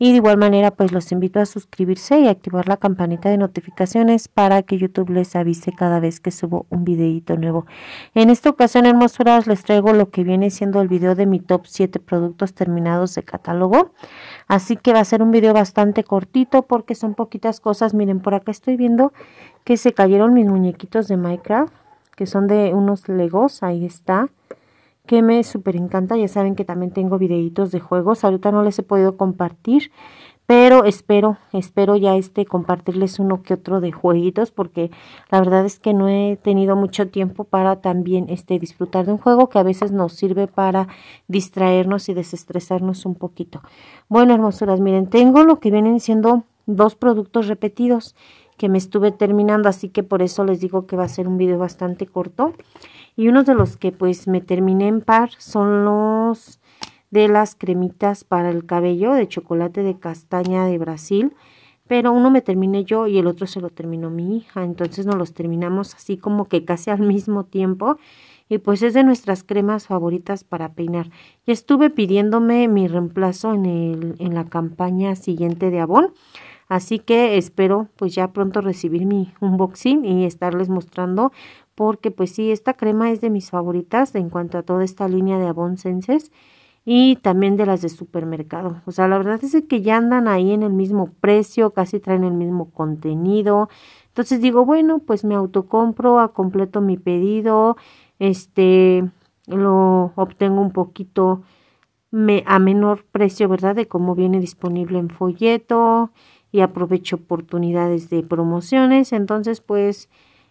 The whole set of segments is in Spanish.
y de igual manera, pues los invito a suscribirse y activar la campanita de notificaciones para que YouTube les avise cada vez que subo un videito nuevo. En esta ocasión, hermosuras, les traigo lo que viene siendo el video de mi top 7 productos terminados de catálogo. Así que va a ser un video bastante cortito porque son poquitas cosas. Miren, por acá estoy viendo que se cayeron mis muñequitos de Minecraft, que son de unos Legos, ahí está que me super encanta. Ya saben que también tengo videitos de juegos. Ahorita no les he podido compartir, pero espero, espero ya este compartirles uno que otro de jueguitos porque la verdad es que no he tenido mucho tiempo para también este disfrutar de un juego que a veces nos sirve para distraernos y desestresarnos un poquito. Bueno, hermosuras, miren, tengo lo que vienen siendo dos productos repetidos que me estuve terminando, así que por eso les digo que va a ser un video bastante corto. Y uno de los que pues me terminé en par son los de las cremitas para el cabello de chocolate de castaña de Brasil. Pero uno me terminé yo y el otro se lo terminó mi hija. Entonces nos los terminamos así como que casi al mismo tiempo. Y pues es de nuestras cremas favoritas para peinar. Y estuve pidiéndome mi reemplazo en, el, en la campaña siguiente de Avon. Así que espero pues ya pronto recibir mi unboxing y estarles mostrando porque pues sí, esta crema es de mis favoritas en cuanto a toda esta línea de Senses y también de las de supermercado. O sea, la verdad es que ya andan ahí en el mismo precio, casi traen el mismo contenido. Entonces digo, bueno, pues me autocompro, a completo mi pedido, este, lo obtengo un poquito a menor precio, ¿verdad? De cómo viene disponible en folleto y aprovecho oportunidades de promociones. Entonces, pues,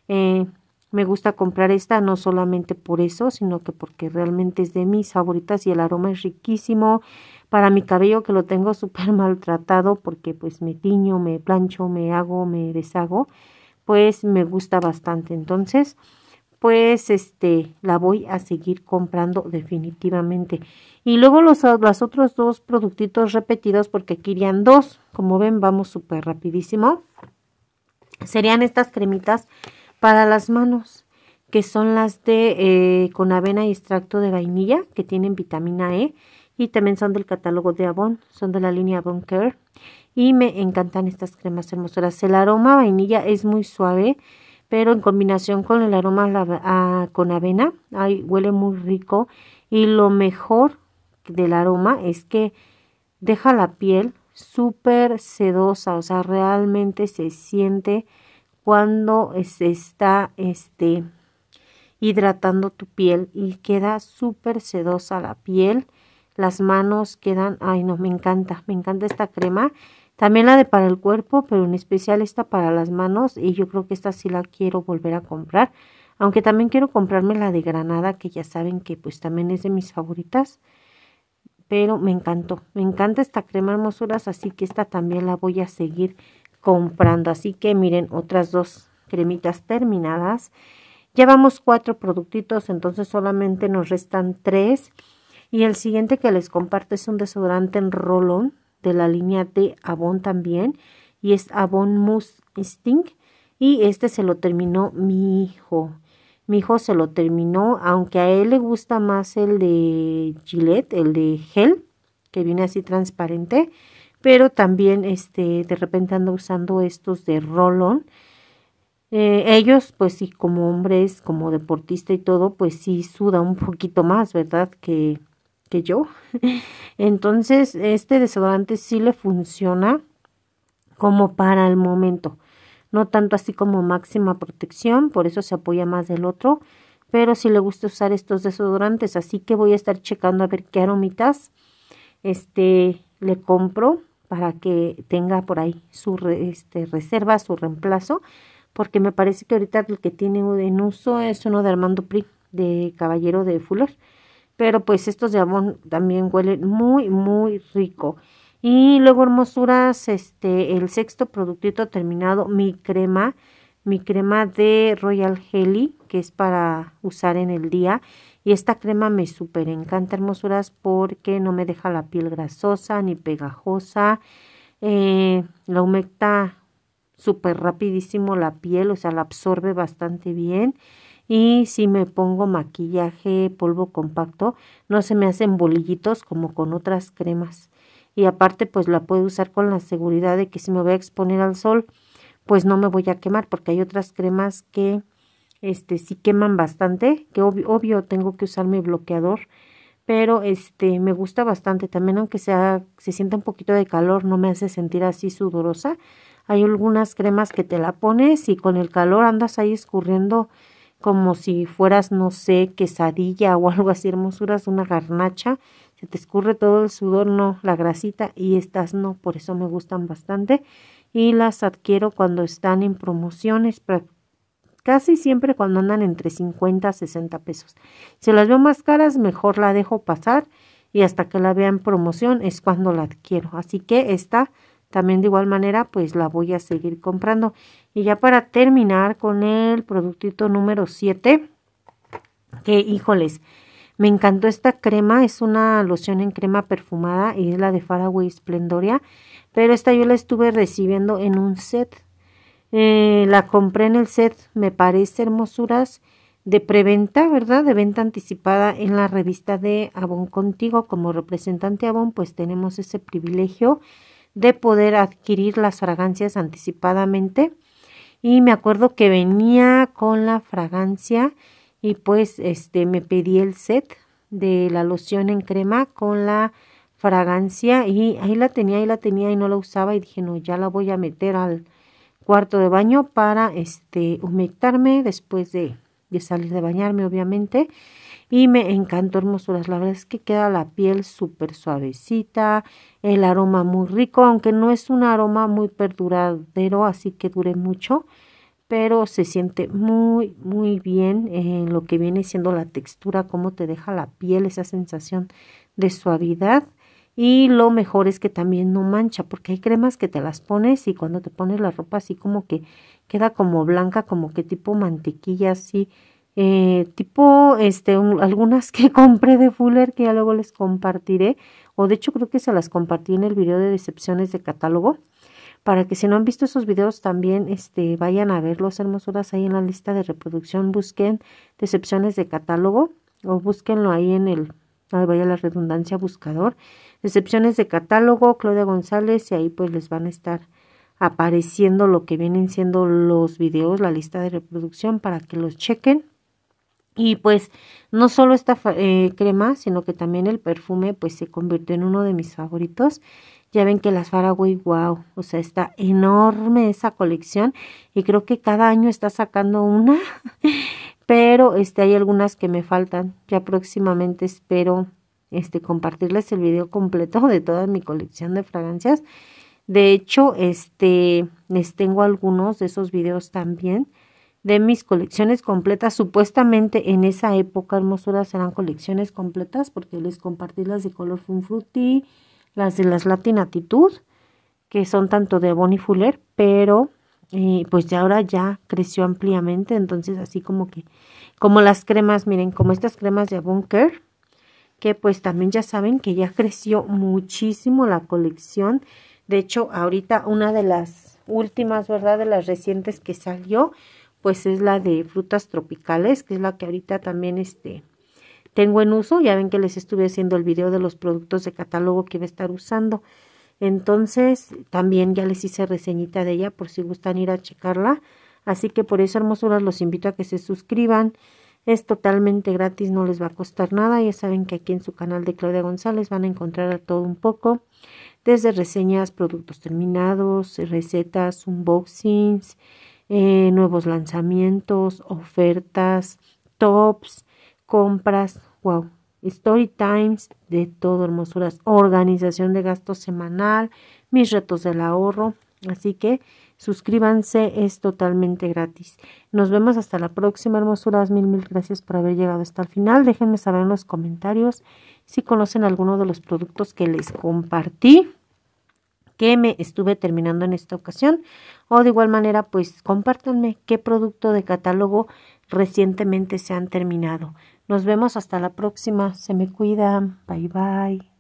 eh, me gusta comprar esta no solamente por eso, sino que porque realmente es de mis favoritas y el aroma es riquísimo. Para mi cabello que lo tengo súper maltratado porque pues me tiño, me plancho, me hago, me deshago, pues me gusta bastante. Entonces, pues este la voy a seguir comprando definitivamente y luego los, los otros dos productitos repetidos porque aquí irían dos como ven vamos súper rapidísimo serían estas cremitas para las manos, que son las de eh, con avena y extracto de vainilla, que tienen vitamina E, y también son del catálogo de Avon, son de la línea Avon Care. Y me encantan estas cremas hermosas. El aroma a vainilla es muy suave, pero en combinación con el aroma a, con avena, ay, huele muy rico. Y lo mejor del aroma es que deja la piel súper sedosa, o sea, realmente se siente cuando se está este, hidratando tu piel y queda súper sedosa la piel. Las manos quedan, ay no, me encanta, me encanta esta crema. También la de para el cuerpo, pero en especial esta para las manos y yo creo que esta sí la quiero volver a comprar. Aunque también quiero comprarme la de Granada, que ya saben que pues también es de mis favoritas. Pero me encantó, me encanta esta crema hermosuras, así que esta también la voy a seguir comprando. Así que miren, otras dos cremitas terminadas. Llevamos cuatro productitos, entonces solamente nos restan tres. Y el siguiente que les comparto es un desodorante en rolón de la línea de Avon también. Y es Avon Mousse stink Y este se lo terminó mi hijo. Mi hijo se lo terminó, aunque a él le gusta más el de Gillette, el de gel, que viene así transparente pero también este, de repente ando usando estos de Rolón. Eh, ellos, pues sí, como hombres, como deportista y todo, pues sí suda un poquito más, ¿verdad? Que, que yo. Entonces, este desodorante sí le funciona como para el momento. No tanto así como máxima protección, por eso se apoya más del otro. Pero sí le gusta usar estos desodorantes, así que voy a estar checando a ver qué aromitas este, le compro para que tenga por ahí su este, reserva, su reemplazo, porque me parece que ahorita el que tiene en uso es uno de Armando Pri, de Caballero de Fuller Pero pues estos de Avon también huelen muy, muy rico. Y luego hermosuras, este, el sexto productito terminado, mi crema mi crema de Royal Jelly, que es para usar en el día. Y esta crema me super encanta, hermosuras, porque no me deja la piel grasosa ni pegajosa. Eh, la humecta súper rapidísimo la piel, o sea, la absorbe bastante bien. Y si me pongo maquillaje polvo compacto, no se me hacen bolillitos como con otras cremas. Y aparte, pues la puedo usar con la seguridad de que si me voy a exponer al sol, pues no me voy a quemar porque hay otras cremas que este sí queman bastante, que obvio, tengo que usar mi bloqueador, pero este me gusta bastante también aunque sea se sienta un poquito de calor, no me hace sentir así sudorosa. Hay algunas cremas que te la pones y con el calor andas ahí escurriendo como si fueras, no sé, quesadilla o algo así, hermosuras, una garnacha, se te escurre todo el sudor, no, la grasita y estas no, por eso me gustan bastante y las adquiero cuando están en promociones, casi siempre cuando andan entre 50 a 60 pesos. Si las veo más caras, mejor la dejo pasar y hasta que la vea en promoción es cuando la adquiero. Así que esta también de igual manera pues la voy a seguir comprando. Y ya para terminar con el productito número 7, que híjoles, me encantó esta crema, es una loción en crema perfumada y es la de Faraway Splendoria pero esta yo la estuve recibiendo en un set. Eh, la compré en el set, me parece hermosuras de preventa, ¿verdad? De venta anticipada en la revista de Avon Contigo. Como representante Avon, pues tenemos ese privilegio de poder adquirir las fragancias anticipadamente. Y me acuerdo que venía con la fragancia y pues este me pedí el set de la loción en crema con la fragancia y ahí la tenía, ahí la tenía y no la usaba y dije, no, ya la voy a meter al cuarto de baño para este humectarme después de, de salir de bañarme, obviamente. Y me encantó hermosuras, la verdad es que queda la piel súper suavecita, el aroma muy rico, aunque no es un aroma muy perduradero, así que dure mucho pero se siente muy muy bien en lo que viene siendo la textura, cómo te deja la piel, esa sensación de suavidad y lo mejor es que también no mancha, porque hay cremas que te las pones y cuando te pones la ropa así como que queda como blanca, como que tipo mantequilla así, eh, tipo este, algunas que compré de Fuller que ya luego les compartiré, o de hecho creo que se las compartí en el video de decepciones de catálogo, para que si no han visto esos videos también este, vayan a verlos, hermosuras, ahí en la lista de reproducción, busquen decepciones de catálogo o búsquenlo ahí en el ver, ah, vaya la redundancia, buscador, excepciones de catálogo, Claudia González, y ahí pues les van a estar apareciendo lo que vienen siendo los videos, la lista de reproducción para que los chequen. Y pues no solo esta eh, crema, sino que también el perfume pues se convirtió en uno de mis favoritos. Ya ven que las Faraway, wow, o sea, está enorme esa colección y creo que cada año está sacando una. pero este, hay algunas que me faltan. Ya próximamente espero este, compartirles el video completo de toda mi colección de fragancias. De hecho, este, les tengo algunos de esos videos también de mis colecciones completas. Supuestamente en esa época, hermosuras, eran colecciones completas porque les compartí las de color Fun Fruity, las de las Latin Attitude, que son tanto de Bonnie Fuller, pero pues ya ahora ya creció ampliamente, entonces así como que, como las cremas, miren, como estas cremas de bunker que pues también ya saben que ya creció muchísimo la colección, de hecho ahorita una de las últimas, ¿verdad? De las recientes que salió, pues es la de frutas tropicales, que es la que ahorita también este, tengo en uso, ya ven que les estuve haciendo el video de los productos de catálogo que voy a estar usando, entonces, también ya les hice reseñita de ella por si gustan ir a checarla. Así que por eso, hermosuras, los invito a que se suscriban. Es totalmente gratis, no les va a costar nada. Ya saben que aquí en su canal de Claudia González van a encontrar a todo un poco. Desde reseñas, productos terminados, recetas, unboxings, eh, nuevos lanzamientos, ofertas, tops, compras. ¡Wow! Story Times de todo hermosuras, organización de gasto semanal, mis retos del ahorro. Así que suscríbanse, es totalmente gratis. Nos vemos hasta la próxima, hermosuras. Mil, mil gracias por haber llegado hasta el final. Déjenme saber en los comentarios si conocen alguno de los productos que les compartí qué me estuve terminando en esta ocasión. O de igual manera, pues compártanme qué producto de catálogo recientemente se han terminado. Nos vemos hasta la próxima. Se me cuidan. Bye bye.